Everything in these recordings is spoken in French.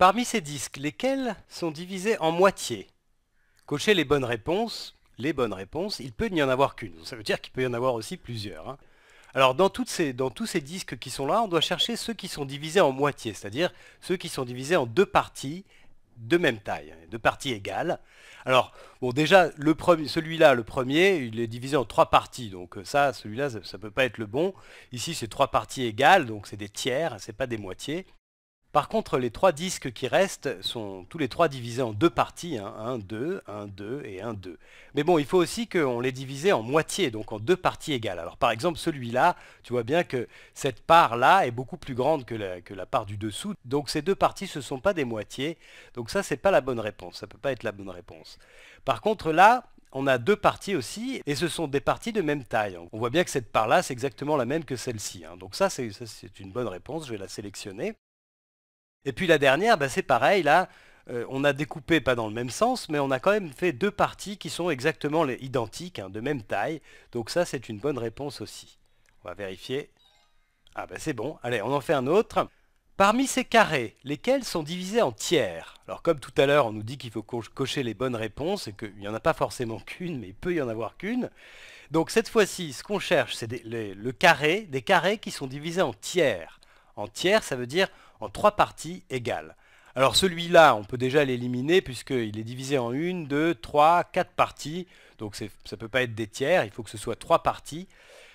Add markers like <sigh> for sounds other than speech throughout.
Parmi ces disques, lesquels sont divisés en moitié Cochez les bonnes réponses. Les bonnes réponses, il peut n'y en avoir qu'une. Ça veut dire qu'il peut y en avoir aussi plusieurs. Hein. Alors dans, dans, tous ces disques qui sont là, on doit chercher ceux qui sont divisés en moitié, c'est-à-dire ceux qui sont divisés en deux parties de même taille, deux parties égales. Alors, bon déjà, celui-là, le premier, il est divisé en trois parties, donc euh, ça, celui-là, ça ne peut pas être le bon. Ici, c'est trois parties égales, donc c'est des tiers, ce n'est pas des moitiés. Par contre, les trois disques qui restent sont tous les trois divisés en deux parties, 1, 2, 1, 2 et 1, 2. Mais bon, il faut aussi qu'on les divise en moitié, donc en deux parties égales. Alors par exemple, celui-là, tu vois bien que cette part-là est beaucoup plus grande que la, part du dessous, donc ces deux parties, ce ne sont pas des moitiés, donc ça, c'est pas la bonne réponse, ça ne peut pas être la bonne réponse. Par contre, là, on a deux parties aussi, et ce sont des parties de même taille. On voit bien que cette part-là, c'est exactement la même que celle-ci. Hein. Donc ça, c'est une bonne réponse, je vais la sélectionner. Et puis la dernière, bah, c'est pareil, là, euh, on a découpé, pas dans le même sens, mais on a quand même fait deux parties qui sont exactement identiques, hein, de même taille. Donc ça, c'est une bonne réponse aussi. On va vérifier. Ah bah c'est bon. Allez, on en fait un autre. Parmi ces carrés, lesquels sont divisés en tiers Alors comme tout à l'heure, on nous dit qu'il faut cocher les bonnes réponses et qu'il n'y en a pas forcément qu'une, mais il peut y en avoir qu'une. Donc cette fois-ci, ce qu'on cherche, c'est le carré, des carrés qui sont divisés en tiers. En tiers, ça veut dire en trois parties égales. Alors celui-là, on peut déjà l'éliminer puisqu'il est divisé en une, deux, trois, quatre parties. Donc ça ne peut pas être des tiers, il faut que ce soit trois parties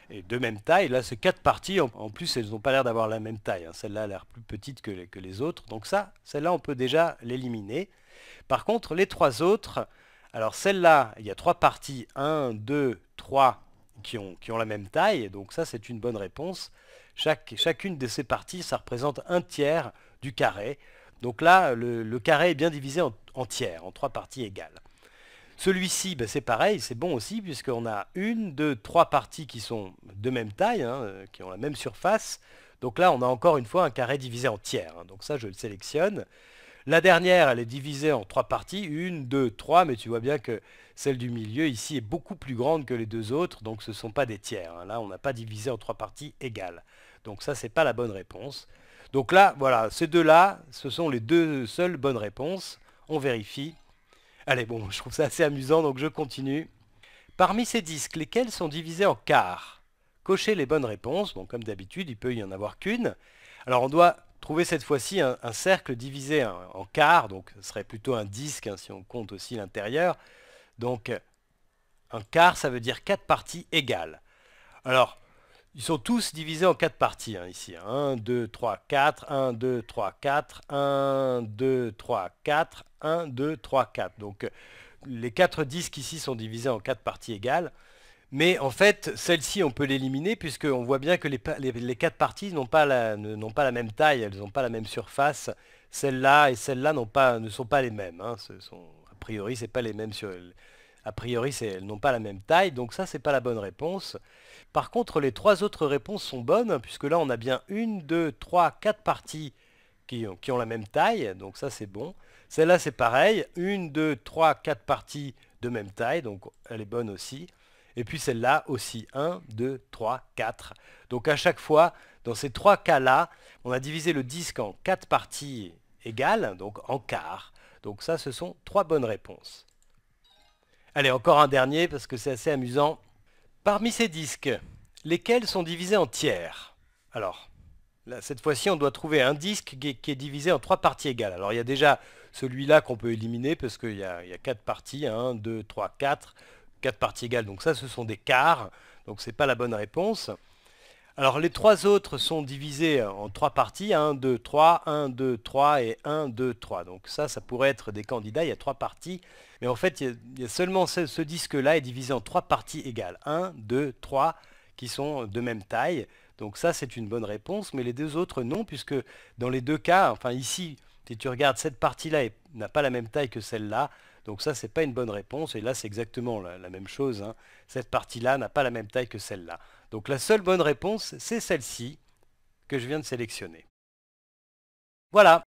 et de même taille. Là, ces quatre parties, en, plus, elles n'ont pas l'air d'avoir la même taille. Hein. Celle-là a l'air plus petite que les, autres. Donc ça, celle-là, on peut déjà l'éliminer. Par contre, les trois autres, alors celle-là, il y a trois parties, 1, 2, 3, qui ont, qui ont la même taille. Donc ça, c'est une bonne réponse. Chaque, chacune de ces parties, ça représente un tiers du carré. Donc là, le, carré est bien divisé en, tiers, en trois parties égales. Celui-ci, ben, c'est pareil, c'est bon aussi, puisqu'on a une, deux, trois parties qui sont de même taille, hein, euh, qui ont la même surface. Donc là, on a encore une fois un carré divisé en tiers. Hein. Donc ça, je le sélectionne. La dernière, elle est divisée en trois parties, une, deux, trois, mais tu vois bien que celle du milieu ici est beaucoup plus grande que les deux autres, donc ce ne sont pas des tiers. Hein. Là, on n'a pas divisé en trois parties égales. Donc ça, n'est pas la bonne réponse. Donc là, voilà, ces deux-là, ce sont les deux seules bonnes réponses. On vérifie. Allez, bon, <laughs> je trouve ça assez amusant, donc je continue. Parmi ces disques, lesquels sont divisés en quarts Cochez les bonnes réponses. Bon, comme d'habitude, il peut y en avoir qu'une. Alors, on doit Trouver cette fois-ci un, cercle divisé en quarts, donc ce serait plutôt un disque hein, si on compte aussi l'intérieur. Donc un quart, ça veut dire quatre parties égales. Alors, ils sont tous divisés en quatre parties hein, ici. 1, 2, 3, 4, 1, 2, 3, 4, 1, 2, 3, 4, 1, 2, 3, 4. Donc les quatre disques ici sont divisés en quatre parties égales. Mais en fait, celle-ci, on peut l'éliminer puisqu'on voit bien que les, quatre parties n'ont pas, la, même taille, elles n'ont pas la même surface. Celle-là et celle-là ne sont pas les mêmes. Hein. a priori, pas les mêmes A priori, elles n'ont pas la même taille, donc ça, c'est pas la bonne réponse. Par contre, les trois autres réponses sont bonnes, hein, puisque là, on a bien une, deux, trois, quatre parties qui ont, qui ont la même taille, donc ça, c'est bon. Celle-là, c'est pareil, une, deux, trois, quatre parties de même taille, donc elle est bonne aussi. Et puis celle-là aussi, 1, 2, 3, 4. Donc à chaque fois, dans ces trois cas-là, on a divisé le disque en quatre parties égales, donc en quarts. Donc ça, ce sont trois bonnes réponses. Allez, encore un dernier parce que c'est assez amusant. Parmi ces disques, lesquels sont divisés en tiers Alors, cette fois-ci, on doit trouver un disque qui est, divisé en trois parties égales. Alors, il y a déjà celui-là qu'on peut éliminer parce qu'il y, y, a quatre parties, 1, 2, 3, 4. 4 parties égales, donc ça ce sont des quarts, donc c'est pas la bonne réponse. Alors les trois autres sont divisés en trois parties, 1, 2, 3, 1, 2, 3 et 1, 2, 3. Donc ça, ça pourrait être des candidats, il y a trois parties, mais en fait, il y a, seulement ce, ce disque-là est divisé en trois parties égales, 1, 2, 3, qui sont de même taille. Donc ça, c'est une bonne réponse, mais les deux autres non, puisque dans les deux cas, enfin ici, si tu regardes, cette partie-là n'a pas la même taille que celle-là. Donc ça, c'est pas une bonne réponse. Et là, c'est exactement la, même chose. Hein. Cette partie-là n'a pas la même taille que celle-là. Donc la seule bonne réponse, c'est celle-ci que je viens de sélectionner. Voilà,